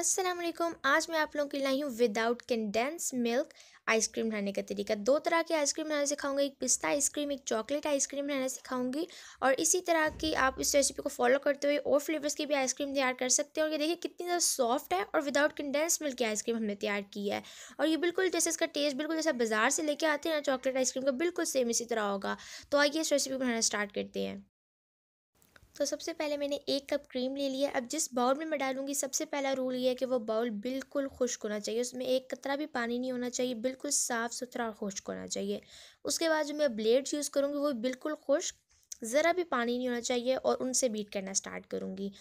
अस्सलाम वालेकुम आज मैं आप लोगों के लाई हूँ विदाउट कंडेंस मिल्क आइसक्रीम बनाने का तरीका दो तरह की आइसक्रीम बनाना सिखाऊंगी एक पिस्ता आइसक्रीम एक चॉकलेट आइसक्रीम बनाना सिखाऊंगी और इसी तरह की आप इस रेसिपी को फॉलो करते हुए और फ्लेवर्स की भी आइसक्रीम तैयार कर सकते हैं और ये देखिए कितनी ज़्यादा सॉफ्ट है और विदाउट कंडेंस मिल्क की आइसक्रीम हमने तैयार की है और ये बिल्कुल जैसे इसका टेस्ट बिल्कुल जैसा बाजार से लेके आते हैं ना चॉकलेट आइसक्रीम का बिल्कुल सेम इसी तरह होगा तो आइए इस रेसिपी बनाना स्टार्ट करते हैं तो सबसे पहले मैंने एक कप क्रीम ले लिया अब जिस बाउल में मैं डालूँगी सबसे पहला रूल ये है कि वो बाउल बिल्कुल खुश्क होना चाहिए उसमें एक कतरा भी पानी नहीं होना चाहिए बिल्कुल साफ़ सुथरा और खुश्क होना चाहिए उसके बाद जो मैं ब्लेड्स यूज़ करूँगी वो बिल्कुल खुश्क ज़रा भी पानी नहीं होना चाहिए और उनसे बीट करना स्टार्ट करूँगी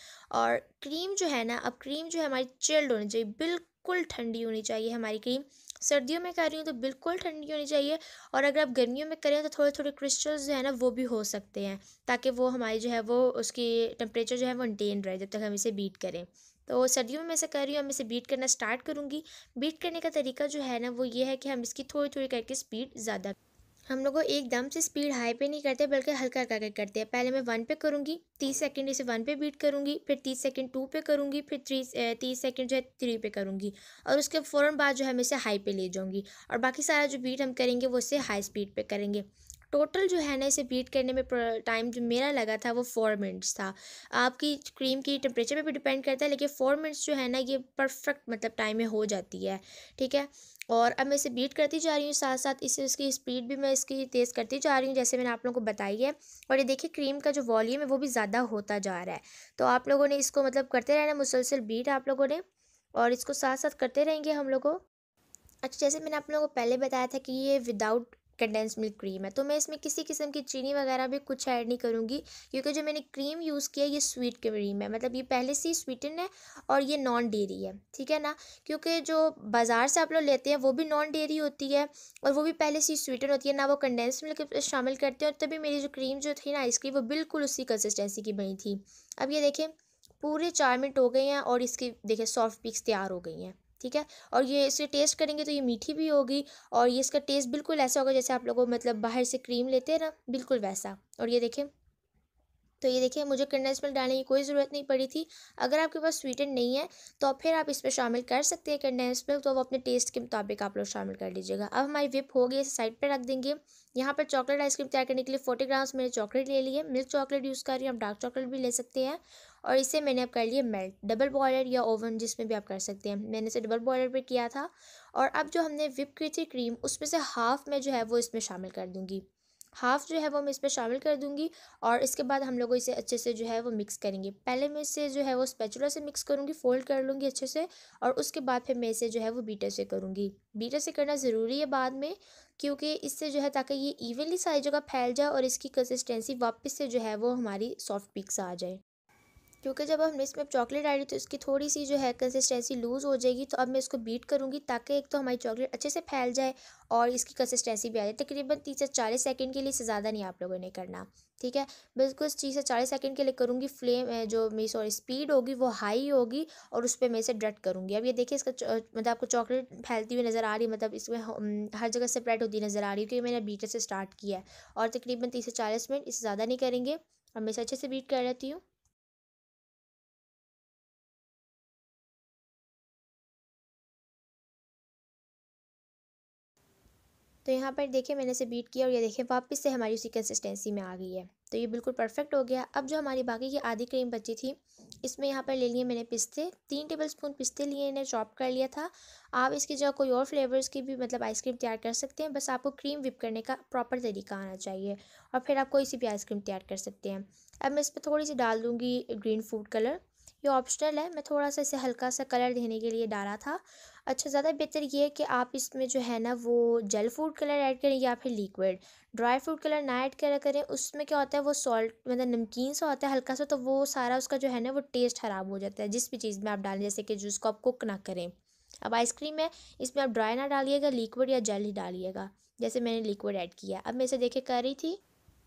और क्रीम जो है ना अब क्रीम जो है हमारी चिल्ड होनी चाहिए बिल्कुल ठंडी होनी चाहिए हमारी क्रीम सर्दियों में कर रही हूँ तो बिल्कुल ठंडी होनी चाहिए और अगर आप गर्मियों में करें तो थोड़े थोड़े क्रिस्टल्स जो है ना वो भी हो सकते हैं ताकि वो हमारी जो है वो उसकी टेम्परेचर जो है वो इंटेन रहे जब तक हम इसे बीट करें तो सर्दियों में मैं ऐसा कर रही हूँ हम इसे बीट करना स्टार्ट करूँगी बीट करने का तरीका जो है ना वो ये है कि हम इसकी थोड़ी थोड़ी करके स्पीड ज़्यादा हम लोग को एकदम से स्पीड हाई पे नहीं करते बल्कि हल्का हल्का करके करते हैं पहले मैं वन पे करूँगी तीस सेकंड इसे वन पे बीट करूँगी फिर तीस सेकंड टू पे करूँगी फिर थ्री तीस सेकंड जो है थ्री पे करूँगी और उसके फ़ौरन बाद जो है मैं इसे हाई पे ले जाऊँगी और बाकी सारा जो बीट हम करेंगे वो इसे हाई स्पीड पर करेंगे टोटल जो है ना इसे बीट करने में टाइम जो मेरा लगा था वो फोर मिनट्स था आपकी क्रीम की टेम्परेचर पर भी डिपेंड करता है लेकिन फोर मिनट्स जो है ना ये परफेक्ट मतलब टाइम में हो जाती है ठीक है और अब मैं इसे बीट करती जा रही हूँ साथ साथ इसे उसकी स्पीड भी मैं इसकी तेज़ करती जा रही हूँ जैसे मैंने आप लोगों को बताई है और ये देखिए क्रीम का जो वॉल्यूम है वो भी ज़्यादा होता जा रहा है तो आप लोगों ने इसको मतलब करते रहना मुसलसल बीट आप लोगों ने और इसको साथ साथ करते रहेंगे हम लोगों अच्छा जैसे मैंने आप लोगों को पहले बताया था कि ये विदाउट कंडेंस मिल्क क्रीम है तो मैं इसमें किसी किस्म की चीनी वगैरह भी कुछ ऐड नहीं करूँगी क्योंकि जो मैंने क्रीम यूज़ किया ये स्वीट क्रीम है मतलब ये पहले से ही स्वीटन है और ये नॉन डेरी है ठीक है ना क्योंकि जो बाज़ार से आप लोग लेते हैं वो भी नॉन डेयरी होती है और वो भी पहले से ही स्वीटन होती है ना वो कंडेंस मिल्क शामिल करते हैं और तभी मेरी जो क्रीम जो थी ना आइसक्रीम वो बिल्कुल उसी कंसिस्टेंसी की बनी थी अब ये देखें पूरे चार मिनट हो गए हैं और इसकी देखें सॉफ्ट पिक्स तैयार हो गई हैं ठीक है और ये इसे टेस्ट करेंगे तो ये मीठी भी होगी और ये इसका टेस्ट बिल्कुल ऐसा होगा जैसे आप लोगों मतलब बाहर से क्रीम लेते हैं ना बिल्कुल वैसा और ये देखें तो ये देखिए मुझे कंडेंस मिल्क डालने की कोई ज़रूरत नहीं पड़ी थी अगर आपके पास स्वीटन नहीं है तो फिर आप इस पर शामिल कर सकते हैं कंडेंस मिल्क तो वो अपने टेस्ट के मुताबिक आप लोग शामिल कर लीजिएगा अब हमारी विप हो गई इसे साइड पर रख देंगे यहाँ पर चॉकलेट आइसक्रीम तैयार करने के लिए फोर्टी ग्राम्स मैंने चॉकलेट ले लिए मिल्क चॉकलेट यूज़ कर रही हूँ आप डार्क चॉकलेट भी ले सकते हैं और इसे मैंने अब कर लिया मेल्ट डबल बॉयलर या ओवन जिसमें भी आप कर सकते हैं मैंने इसे डबल बॉयलर पर किया था और अब जो हमने विप की थी क्रीम उसमें से हाफ़ में जो है वो इसमें शामिल कर दूँगी हाफ़ जो है वो मैं इसमें शामिल कर दूँगी और इसके बाद हम लोग इसे अच्छे से जो है वो मिक्स करेंगे पहले मैं इसे जो है वो स्पेचुला से मिक्स करूँगी फ़ोल्ड कर लूँगी अच्छे से और उसके बाद फिर मैं इसे जो है वो बीटर से करूँगी बीटर से करना ज़रूरी है बाद में क्योंकि इससे जो है ताकि ये इवनली सारी जगह फैल जाए और इसकी कंसिस्टेंसी वापस से जो है वो हमारी सॉफ्ट पिक्स आ जाए क्योंकि जब हमने इसमें चॉकलेट डाली तो इसकी थोड़ी सी जो है कंसिस्टेंसी लूज़ हो जाएगी तो अब मैं इसको बीट करूँगी ताकि एक तो हमारी चॉकलेट अच्छे से फैल जाए और इसकी कंसिस्टेंसी भी आ जाए तकरीबन तीस से चालीस सेकेंड के लिए इससे ज़्यादा नहीं आप लोगों ने करना ठीक है बिल्कुल इस चीज़ से चालीस सेकेंड के लिए करूँगी फ्लेम जो मेरी सॉरी स्पीड होगी वो हाई होगी और उस पर मैं इसे डट करूँगी अब ये देखिए इसका मतलब आपको चॉकलेट फैलती हुई नज़र आ रही है मतलब इसमें हर जगह स्प्रेड होती नज़र आ रही है क्योंकि मैंने बीटर से स्टार्ट किया है और तकरीबन तीस से चालीस मिनट इससे ज़्यादा नहीं करेंगे और मैं इसे अच्छे से बीट कर लेती हूँ तो यहाँ पर देखिए मैंने इसे बीट किया और ये देखिए वापस से हमारी उसी कंसिस्टेंसी में आ गई है तो ये बिल्कुल परफेक्ट हो गया अब जो हमारी बाकी की आधी क्रीम बची थी इसमें यहाँ पर ले लिए मैंने पिस्ते तीन टेबल स्पून पिस्ते लिए इन्हें चॉप कर लिया था आप इसकी जगह कोई और फ्लेवर्स की भी मतलब आइसक्रीम तैयार कर सकते हैं बस आपको क्रीम विप करने का प्रॉपर तरीका आना चाहिए और फिर आप कोई सी भी आइसक्रीम तैयार कर सकते हैं अब मैं इस पर थोड़ी सी डाल दूँगी ग्रीन फूड कलर ये ऑप्शनल है मैं थोड़ा सा इसे हल्का सा कलर देने के लिए डाला था अच्छा ज़्यादा बेहतर ये है कि आप इसमें जो है ना वो जेल फूड कलर ऐड करें या फिर लिक्विड ड्राई फ्रूट कलर ना ऐड करा करें उसमें क्या होता है वो सॉल्ट मतलब नमकीन सा होता है हल्का सा तो वो सारा उसका जो है ना वो टेस्ट ख़राब हो जाता है जिस भी चीज़ में आप डालें जैसे कि जूस को आप कुक ना करें अब आइसक्रीम है इसमें आप ड्राई ना डालिएगा लिक्विड या जेल ही डालिएगा जैसे मैंने लिक्विड ऐड किया अब मैं इसे देखे कर रही थी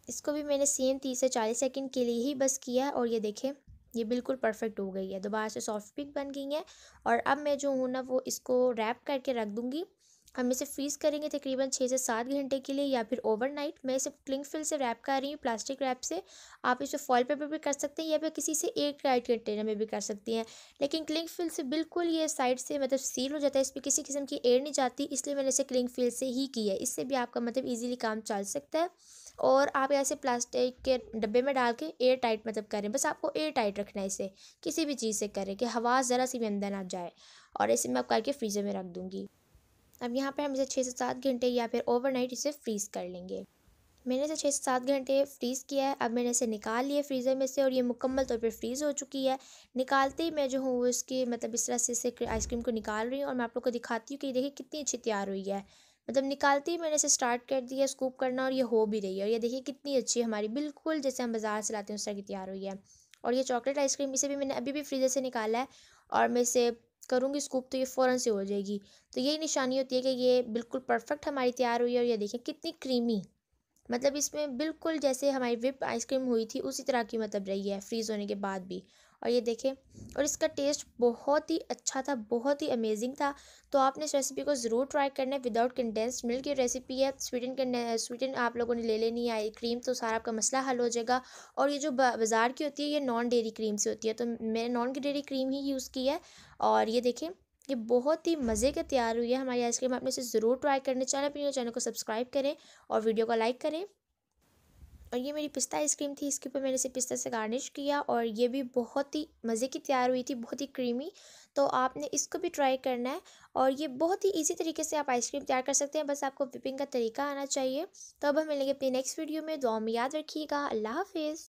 इसको भी मैंने सेम तीस से चालीस सेकेंड के लिए ही बस किया और ये देखें ये बिल्कुल परफेक्ट हो गई है दोबारा से सॉफ्ट पिक बन गई है और अब मैं जो हूँ ना वो इसको रैप करके रख दूँगी हम इसे फ्रीज़ करेंगे तकरीबन छः से सात घंटे के लिए या फिर ओवरनाइट मैं इसे क्लिंग फिल से रैप कर रही हूँ प्लास्टिक रैप से आप इसे फॉल पेपर भी कर सकते हैं या फिर किसी से एक टाइट कंटेनर में भी कर सकती हैं लेकिन क्लिंग फिल से बिल्कुल ये साइड से मतलब सील हो जाता है इस पर किसी किस्म की एयर नहीं जाती इसलिए मैंने इसे क्लिंग फिल से ही की है इससे भी आपका मतलब ईजिली काम चल सकता है और आप ऐसे प्लास्टिक के डब्बे में डाल के एयर टाइट मतलब करें बस आपको एयर टाइट रखना है इसे किसी भी चीज़ से करें कि हवा ज़रा सी भी अंदर ना जाए और इसे मैं आप करके फ्रीज़र में रख दूँगी अब यहाँ पर हम इसे छः से सात घंटे या फिर ओवरनाइट इसे फ्रीज़ कर लेंगे मैंने इसे छः से सात घंटे फ्रीज़ किया है अब मैंने इसे निकाल लिया फ्रीज़र में से और ये मुकम्मल तौर पर फ्रीज़ हो चुकी है निकालते ही मैं जो हूँ वो इसकी मतलब इस तरह से इसे आइसक्रीम को निकाल रही हूँ और मैं आप लोग को दिखाती हूँ कि देखिए कितनी अच्छी तैयार हुई है मतलब निकालते ही मैंने इसे स्टार्ट कर दिया स्कूप करना और ये हो भी रही है और ये देखिए कितनी अच्छी है हमारी बिल्कुल जैसे हम बाज़ार से लाते हैं उस तरह की तैयार हुई है और ये चॉकलेट आइसक्रीम इसे भी मैंने अभी भी फ्रीजर से निकाला है और मैं इसे करूँगी स्कूप तो ये फ़ौरन से हो जाएगी तो यही निशानी होती है कि ये बिल्कुल परफेक्ट हमारी तैयार हुई है और ये देखें कितनी क्रीमी मतलब इसमें बिल्कुल जैसे हमारी विप आइसक्रीम हुई थी उसी तरह की मतलब रही है फ्रीज़ होने के बाद भी और ये देखें और इसका टेस्ट बहुत ही अच्छा था बहुत ही अमेजिंग था तो आपने इस रेसिपी को ज़रूर ट्राई करना है विदाउट कंडेंस्ड मिल्क की रेसिपी है स्वीटन के स्वीटन आप लोगों ने ले लेनी है क्रीम तो सारा आपका मसला हल हो जाएगा और ये जो बाज़ार की होती है ये नॉन डेयरी क्रीम से होती है तो मैंने नॉन डेयरी क्रीम ही यूज़ की है और ये देखें ये बहुत ही मज़े के तैयार हुई है हमारी आइसक्रीम आपने इसे ज़रूर ट्राई करने चैनल पर चैनल को सब्सक्राइब करें और वीडियो को लाइक करें और ये मेरी पिस्ता आइसक्रीम थी इसके ऊपर मैंने इसे पिस्ता से गार्निश किया और ये भी बहुत ही मज़े की तैयार हुई थी बहुत ही क्रीमी तो आपने इसको भी ट्राई करना है और ये बहुत ही इजी तरीके से आप आइसक्रीम तैयार कर सकते हैं बस आपको विपिंग का तरीका आना चाहिए तो अब हम मिलेंगे अपनी नेक्स्ट वीडियो में दुआ में याद रखिएगा अल्लाह हाफिज़